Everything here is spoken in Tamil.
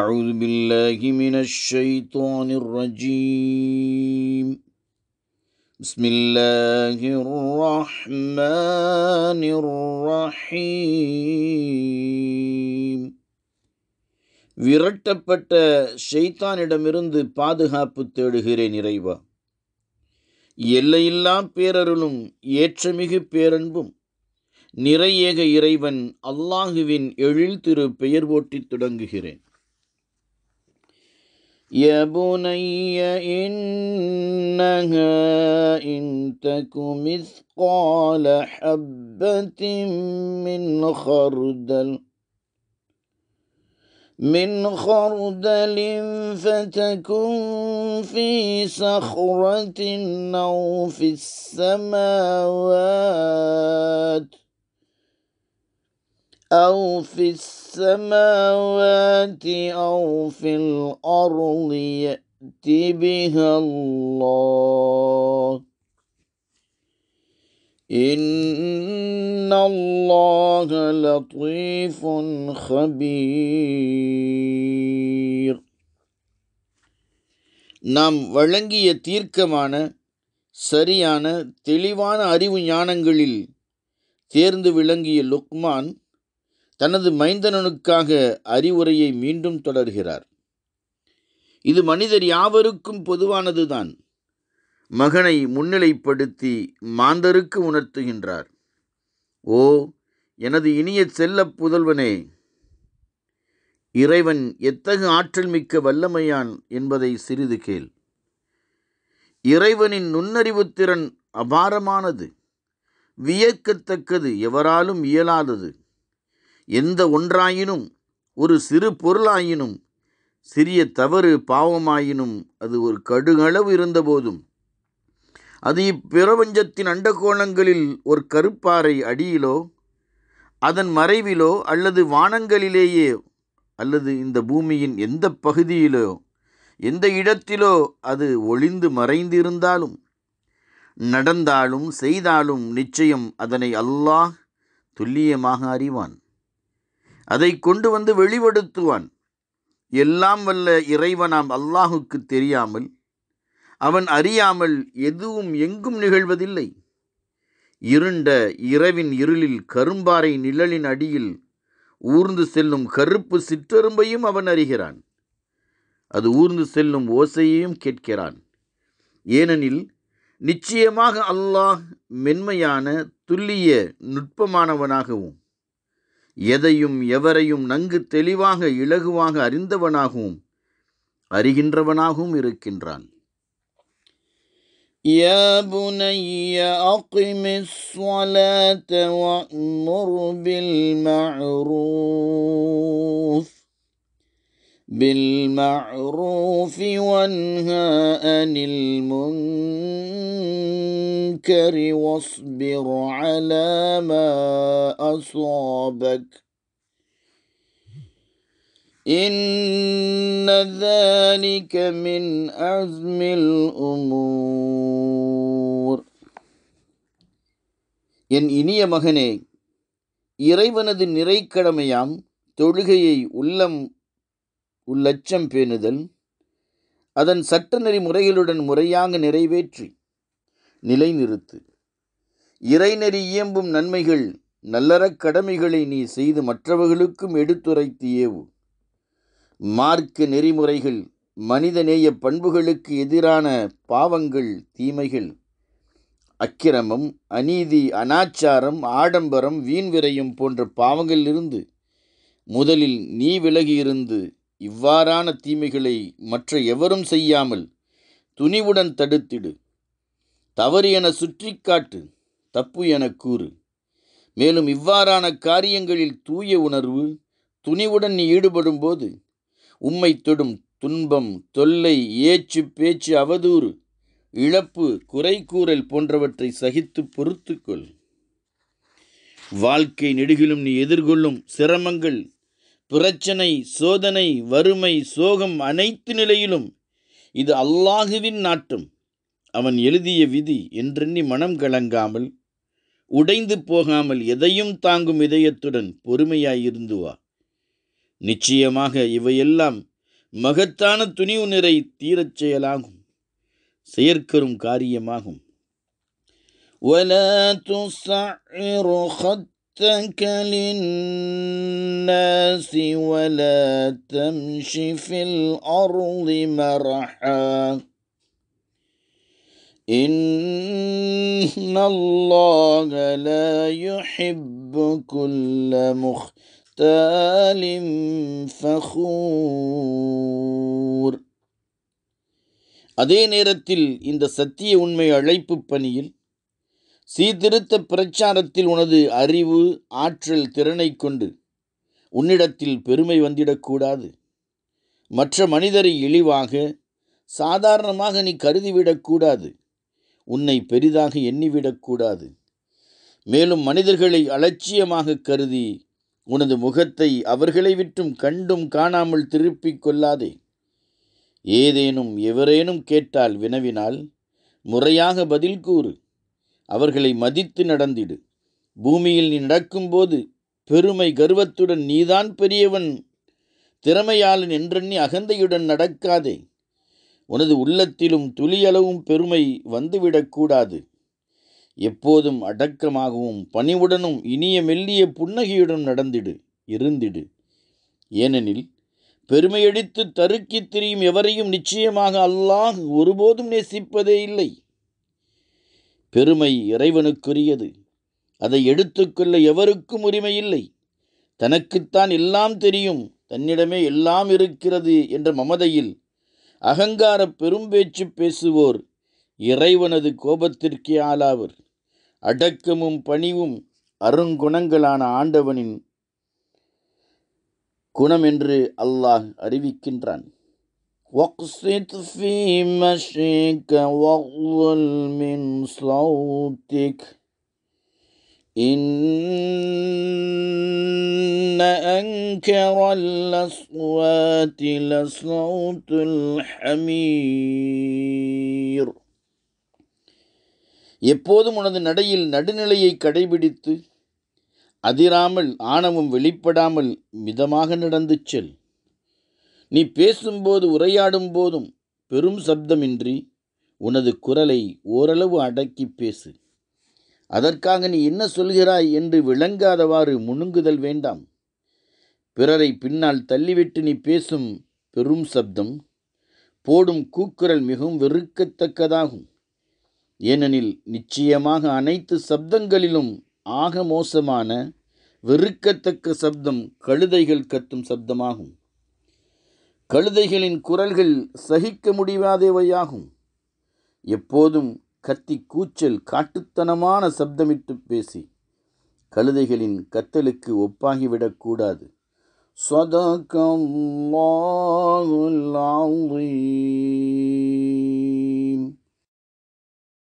أعوذ بالله من الشيطان الرجيم بسم الله الرحمن الرحيم விரட்டப்பட்ட ஷெய்தானிடமிருந்து பாதுகாப்பு தேடுகிறேன் இறைவா எல்லையில்லா பேரருளும் ஏற்றமிகு பேரன்பும் நிறையேக இறைவன் அல்லாஹுவின் எழில் திரு பெயர் ஓட்டித் தொடங்குகிறேன் يا بني إنها إن تك مثقال حبة من خردل من خردل فتكن في صخرة أو في السماوات ۖ أو في السماوات أو في الأرض يأت بها الله إن الله لطيف خبير நாம் வழங்கிய தீர்க்கமான சரியான தெளிவான அறிவு ஞானங்களில் தேர்ந்து விளங்கிய லுக்மான் தனது மைந்தனனுக்காக அறிவுரையை மீண்டும் தொடர்கிறார் இது மனிதர் யாவருக்கும் பொதுவானதுதான் மகனை முன்னிலைப்படுத்தி மாந்தருக்கு உணர்த்துகின்றார் ஓ எனது இனிய செல்ல புதல்வனே இறைவன் எத்தகு ஆற்றல் மிக்க வல்லமையான் என்பதை சிறிது கேள் இறைவனின் நுண்ணறிவுத்திறன் அபாரமானது வியக்கத்தக்கது எவராலும் இயலாதது எந்த ஒன்றாயினும் ஒரு சிறு பொருளாயினும் சிறிய தவறு பாவமாயினும் அது ஒரு கடுகளவு இருந்தபோதும் அது இப்பிரபஞ்சத்தின் அண்டகோணங்களில் ஒரு கருப்பாறை அடியிலோ அதன் மறைவிலோ அல்லது வானங்களிலேயே அல்லது இந்த பூமியின் எந்த பகுதியிலோ எந்த இடத்திலோ அது ஒளிந்து மறைந்திருந்தாலும் நடந்தாலும் செய்தாலும் நிச்சயம் அதனை அல்லாஹ் துல்லியமாக அறிவான் அதை கொண்டு வந்து வெளிப்படுத்துவான் எல்லாம் வல்ல இறைவனாம் அல்லாஹுக்கு தெரியாமல் அவன் அறியாமல் எதுவும் எங்கும் நிகழ்வதில்லை இருண்ட இரவின் இருளில் கரும்பாறை நிழலின் அடியில் ஊர்ந்து செல்லும் கருப்பு சிற்றரும்பையும் அவன் அறிகிறான் அது ஊர்ந்து செல்லும் ஓசையையும் கேட்கிறான் ஏனெனில் நிச்சயமாக அல்லாஹ் மென்மையான துல்லிய நுட்பமானவனாகவும் எதையும் எவரையும் நன்கு தெளிவாக இலகுவாக அறிந்தவனாகவும் அறிகின்றவனாகவும் இருக்கின்றான் يا بني أقم الصلاة وأمر بالمعروف بالمعروف وانهى عن المنكر المنكر واصبر على ما أصابك إن ذلك من عزم الأمور என் இனிய மகனே இறைவனது நிறைக்கடமையாம் தொழுகையை உள்ளம் உள்ளச்சம் பேணுதல் அதன் சட்ட நெறிமுறைகளுடன் முறைகளுடன் முறையாக நிறைவேற்றி நிலைநிறுத்து இறைநெறி இயம்பும் நன்மைகள் நல்லறக் கடமைகளை நீ செய்து மற்றவர்களுக்கும் எடுத்துரைத்து ஏவு மார்க்க நெறிமுறைகள் மனிதநேய பண்புகளுக்கு எதிரான பாவங்கள் தீமைகள் அக்கிரமம் அநீதி அனாச்சாரம் ஆடம்பரம் வீண் விரையும் போன்ற பாவங்களிலிருந்து முதலில் நீ விலகியிருந்து இவ்வாறான தீமைகளை மற்ற எவரும் செய்யாமல் துணிவுடன் தடுத்திடு தவறு என சுற்றி காட்டு தப்பு என கூறு மேலும் இவ்வாறான காரியங்களில் தூய உணர்வு துணிவுடன் நீ ஈடுபடும் போது உம்மை தொடும் துன்பம் தொல்லை ஏச்சு பேச்சு அவதூறு இழப்பு குறை கூறல் போன்றவற்றை சகித்து பொறுத்துக்கொள் வாழ்க்கை நெடுகிலும் நீ எதிர்கொள்ளும் சிரமங்கள் பிரச்சனை சோதனை வறுமை சோகம் அனைத்து நிலையிலும் இது அல்லாஹுவின் நாட்டம் அவன் எழுதிய விதி என்றெண்ணி மனம் கலங்காமல் உடைந்து போகாமல் எதையும் தாங்கும் இதயத்துடன் பொறுமையாயிருந்து வா நிச்சயமாக இவையெல்லாம் மகத்தான துணிவு நிறை தீரச் செயலாகும் செயற்கரும் காரியமாகும் ولا للناس ولا تمشي في الارض إن الله لا يحب كل مختال فخور அதே நேரத்தில் இந்த சத்திய உண்மை அழைப்பு பணியில் சீர்திருத்த பிரச்சாரத்தில் உனது அறிவு ஆற்றல் திறனை கொண்டு உன்னிடத்தில் பெருமை வந்திடக்கூடாது மற்ற மனிதரை இழிவாக சாதாரணமாக நீ கருதிவிடக்கூடாது உன்னை பெரிதாக எண்ணிவிடக்கூடாது மேலும் மனிதர்களை அலட்சியமாக கருதி உனது முகத்தை அவர்களை விட்டும் கண்டும் காணாமல் திருப்பிக் கொள்ளாதே ஏதேனும் எவரேனும் கேட்டால் வினவினால் முறையாக பதில் கூறு அவர்களை மதித்து நடந்திடு பூமியில் நீ நடக்கும்போது பெருமை கர்வத்துடன் நீதான் பெரியவன் திறமையாளன் என்றெண்ணி அகந்தையுடன் நடக்காதே உனது உள்ளத்திலும் துளியளவும் பெருமை வந்துவிடக்கூடாது எப்போதும் அடக்கமாகவும் பணிவுடனும் இனிய மெல்லிய புன்னகையுடன் நடந்திடு இருந்திடு ஏனெனில் பெருமையடித்து தருக்கித் திரியும் எவரையும் நிச்சயமாக அல்லாஹ் ஒருபோதும் நேசிப்பதே இல்லை பெருமை இறைவனுக்குரியது அதை எடுத்துக்கொள்ள எவருக்கும் உரிமை இல்லை தனக்குத்தான் எல்லாம் தெரியும் தன்னிடமே எல்லாம் இருக்கிறது என்ற மமதையில் அகங்கார பெரும்பேச்சு பேசுவோர் இறைவனது கோபத்திற்கே ஆளாவர் அடக்கமும் பணிவும் அருங்குணங்களான ஆண்டவனின் குணம் என்று அல்லாஹ் அறிவிக்கின்றான் إن أنكر الأصوات لصوت الحمير எப்போதும் உனது நடையில் நடுநிலையை கடைபிடித்து அதிராமல் ஆணவம் வெளிப்படாமல் மிதமாக நடந்து செல் நீ பேசும்போது உரையாடும் போதும் பெரும் சப்தமின்றி உனது குரலை ஓரளவு அடக்கி பேசு அதற்காக நீ என்ன சொல்கிறாய் என்று விளங்காதவாறு முணுங்குதல் வேண்டாம் பிறரை பின்னால் தள்ளிவிட்டு நீ பேசும் பெரும் சப்தம் போடும் கூக்குரல் மிகவும் வெறுக்கத்தக்கதாகும் ஏனெனில் நிச்சயமாக அனைத்து சப்தங்களிலும் ஆக மோசமான வெறுக்கத்தக்க சப்தம் கழுதைகள் கத்தும் சப்தமாகும் கழுதைகளின் குரல்கள் சகிக்க முடியாதவையாகும் எப்போதும் கத்தி கூச்சல் காட்டுத்தனமான சப்தமிட்டு பேசி கழுதைகளின் கத்தலுக்கு ஒப்பாகிவிடக்கூடாது சதகல்லாஹுல்